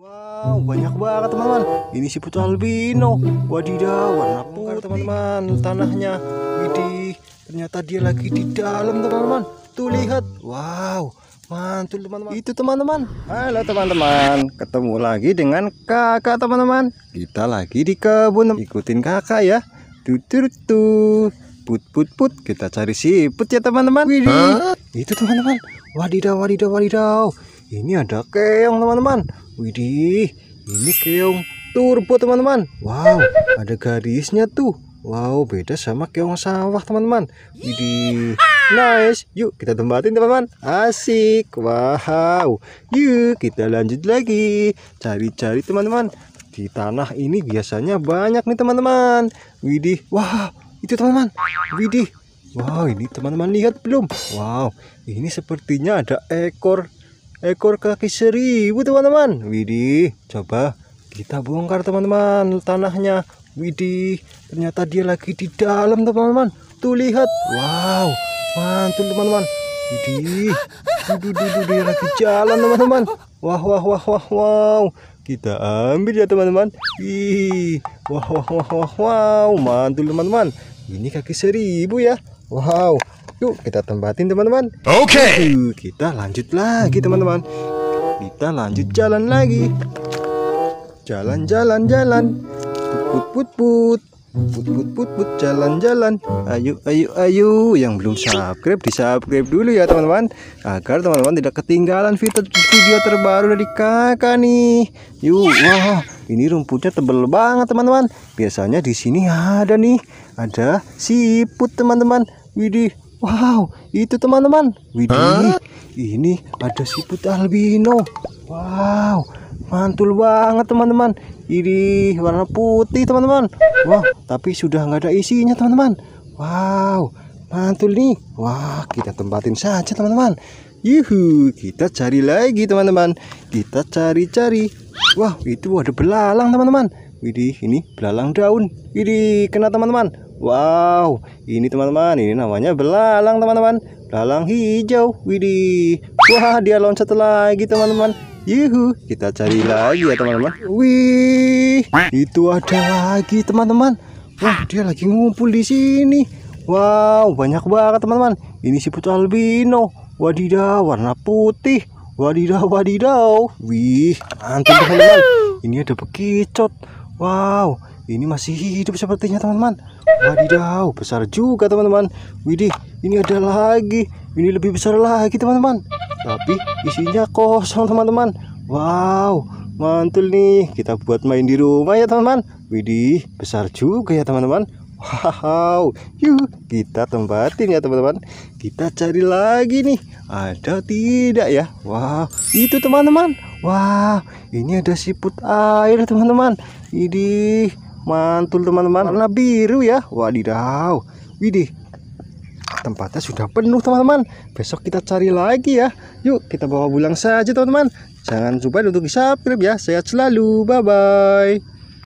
Wow, banyak banget teman-teman. Ini siput albino. Wadidaw, warna putih teman-teman. Tanahnya, widih. Ternyata dia lagi di dalam teman-teman. Tuh lihat. Wow, mantul teman-teman. Itu teman-teman. Halo teman-teman. Ketemu lagi dengan kakak teman-teman. Kita lagi di kebun. Ikutin kakak ya. Tutur tuh. Put put put. Kita cari siput ya teman-teman. Widih. Itu teman-teman. Wadidaw, wadidaw, wadidaw ini ada keong teman-teman widih ini keong turbo teman-teman wow ada garisnya tuh wow beda sama keong sawah teman-teman widih nice yuk kita tempatin teman-teman asik wow yuk kita lanjut lagi cari-cari teman-teman di tanah ini biasanya banyak nih teman-teman widih wow, itu teman-teman widih Wow, ini teman-teman lihat belum? Wow, ini sepertinya ada ekor ekor kaki seribu teman-teman widih coba kita bongkar teman-teman tanahnya widih ternyata dia lagi di dalam teman-teman tuh lihat wow mantul teman-teman widih duduh duduk dia lagi jalan teman-teman wah wah wah wah wow kita ambil ya teman-teman ih wah wah wah wah wow mantul teman-teman ini kaki seribu ya wow Yuk kita tempatin teman-teman. Oke. Okay. Yuk, kita lanjut lagi teman-teman. Kita lanjut jalan lagi. Jalan jalan jalan. Put put put put. Put put put put jalan jalan. Ayo ayo ayo yang belum subscribe di subscribe dulu ya teman-teman agar teman-teman tidak ketinggalan video terbaru dari kakak nih. Yuk wah ini rumputnya tebel banget teman-teman. Biasanya di sini ada nih ada siput teman-teman. Widih Wow, itu teman-teman. Widih, huh? ini ada siput albino. Wow, mantul banget teman-teman. Ini warna putih teman-teman. Wah, tapi sudah nggak ada isinya teman-teman. Wow, mantul nih. Wah, kita tempatin saja teman-teman. Yuhu, kita cari lagi teman-teman. Kita cari-cari. Wah, itu ada belalang teman-teman. Widih, ini belalang daun. Widih, kena teman-teman. Wow, ini teman-teman, ini namanya belalang teman-teman. Belalang hijau. Widih. Wah, dia loncat lagi teman-teman. Yuhu, kita cari lagi ya teman-teman. Wih, itu ada lagi teman-teman. Wah, dia lagi ngumpul di sini. Wow, banyak banget teman-teman. Ini siput albino. Wadidaw, warna putih. Wadidaw, wadidaw. Wih, mantap teman-teman. Ini ada bekicot. Wow, ini masih hidup sepertinya teman-teman. Wadidaw, besar juga teman-teman. Widih, ini ada lagi. Ini lebih besar lagi teman-teman. Tapi isinya kosong teman-teman. Wow, mantul nih. Kita buat main di rumah ya teman-teman. Widih, besar juga ya teman-teman. Wow, yuk kita tempatin ya teman-teman. Kita cari lagi nih. Ada tidak ya? Wow, itu teman-teman. Wah, ini ada siput air, teman-teman. Ini mantul, teman-teman. Warna biru ya. Wadidaw. Widih. Tempatnya sudah penuh, teman-teman. Besok kita cari lagi ya. Yuk, kita bawa pulang saja, teman-teman. Jangan lupa untuk di subscribe ya. Sehat selalu. Bye-bye.